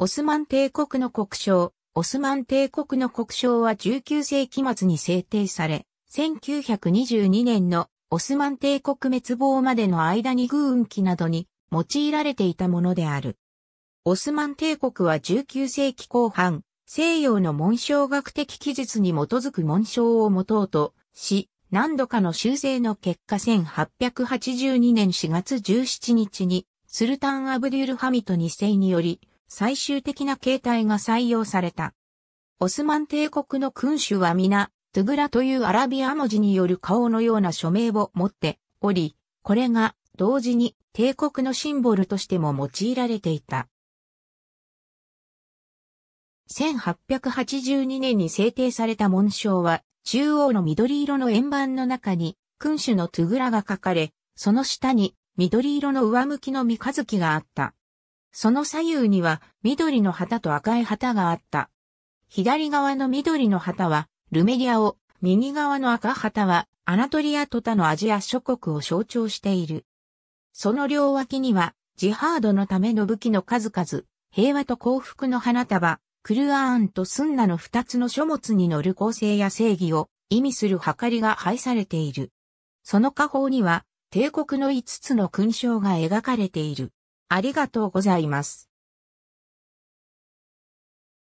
オスマン帝国の国章。オスマン帝国の国章は19世紀末に制定され、1922年のオスマン帝国滅亡までの間に軍運機などに用いられていたものである。オスマン帝国は19世紀後半、西洋の紋章学的記述に基づく紋章を持とうとし、何度かの修正の結果1882年4月17日にスルタンアブデュルハミト2世により、最終的な形態が採用された。オスマン帝国の君主は皆、トゥグラというアラビア文字による顔のような署名を持っており、これが同時に帝国のシンボルとしても用いられていた。1882年に制定された紋章は、中央の緑色の円盤の中に、君主のトゥグラが書かれ、その下に緑色の上向きの三日月があった。その左右には緑の旗と赤い旗があった。左側の緑の旗はルメリアを、右側の赤旗はアナトリアと他のアジア諸国を象徴している。その両脇にはジハードのための武器の数々、平和と幸福の花束、クルアーンとスンナの二つの書物に載る構成や正義を意味する計りが配されている。その下方には帝国の五つの勲章が描かれている。ありがとうございます。